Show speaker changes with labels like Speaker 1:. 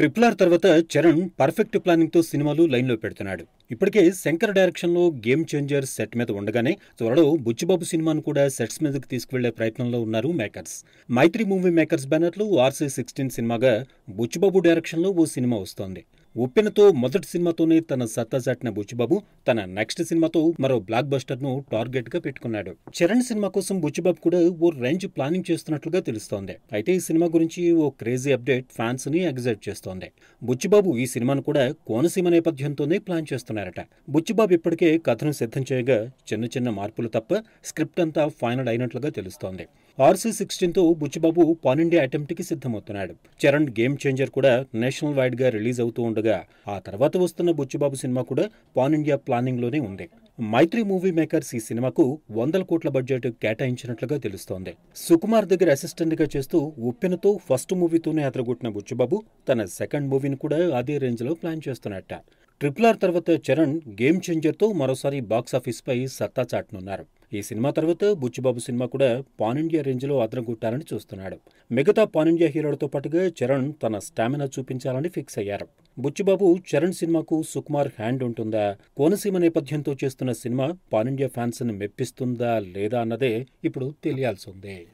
Speaker 1: triple R తర్వాత Charan perfect ప్లానింగ్తో సినిమాలు లైన్లో పెడుతున్నాడు ఇప్పటికే శంకర్ డైరెక్షన్లో గేమ్ చేంజర్ సెట్ మీద ఉండగానే త్వరలో బుచ్చిబాబు సినిమాను కూడా సెట్స్ మీదకి తీసుకువెళ్లే ప్రయత్నంలో ఉన్నారు మేకర్స్ మైత్రి మూవీ మేకర్స్ బ్యానర్లు ఆర్సీ సిక్స్టీన్ సినిమాగా బుచ్చిబాబు డైరెక్షన్లో ఓ సినిమా వస్తోంది ఉప్పెనతో మొదటి సినిమాతోనే తన సత్తా చాటిన బుచ్చిబాబు తన నెక్స్ట్ సినిమాతో మరో బ్లాక్ బస్టర్ ను టార్గెట్ గా పెట్టుకున్నాడు చరణ్ సినిమా కోసం బుచ్చిబాబు కూడా ఓ రేంజ్ ప్లానింగ్ చేస్తున్నట్లుగా తెలుస్తోంది అయితే ఈ సినిమా గురించి ఓ క్రేజీ అప్డేట్ ఫ్యాన్స్ ని ఎగ్జైట్ చేస్తోంది బుచ్చిబాబు ఈ సినిమాను కూడా కోనసీమ నేపథ్యంతోనే ప్లాన్ చేస్తున్నారట బుచ్చిబాబు ఇప్పటికే కథను సిద్ధం చేయగా చిన్న చిన్న మార్పులు తప్ప స్క్రిప్ట్ అంతా ఫైనల్ అయినట్లుగా తెలుస్తోంది ఆర్సీ సిక్స్టీన్తో బుచ్చిబాబు పానిండియా అటెంప్ట్కి సిద్ధమవుతున్నాడు చరణ్ గేమ్ చేంజర్ కూడా నేషనల్ వైడ్గా రిలీజ్ అవుతూ ఉండగా ఆ తర్వాత వస్తున్న బుచ్చిబాబు సినిమా కూడా పానిండియా ప్లానింగ్లోనే ఉంది మైత్రి మూవీ మేకర్స్ ఈ సినిమాకు వందల కోట్ల బడ్జెట్ కేటాయించినట్లుగా తెలుస్తోంది సుకుమార్ దగ్గర అసిస్టెంట్గా చేస్తూ ఉప్పెనతో ఫస్ట్ మూవీతోనే అదరగొట్టిన బుచ్చిబాబు తన సెకండ్ మూవీని కూడా అదే రేంజ్లో ప్లాన్ చేస్తున్నట్ట ట్రిపుల్ ఆర్ తర్వాత చరణ్ గేమ్ చేంజర్తో మరోసారి బాక్సాఫీస్పై సత్తా చాటనున్నారు ఈ సినిమా తర్వాత బుచ్చిబాబు సినిమా కూడా పాన్ ఇండియా రేంజ్లో అదనం కొట్టారని చూస్తున్నాడు మిగతా పాన్ ఇండియా హీరోలతో పాటుగా చరణ్ తన స్టామినా చూపించాలని ఫిక్స్ అయ్యారు బుచ్చిబాబు చరణ్ సినిమాకు సుకుమార్ హ్యాండ్ ఉంటుందా కోనసీమ నేపథ్యంతో చేస్తున్న సినిమా పాన్ ఇండియా ఫ్యాన్స్ని మెప్పిస్తుందా లేదా అన్నదే ఇప్పుడు తెలియాల్సి ఉంది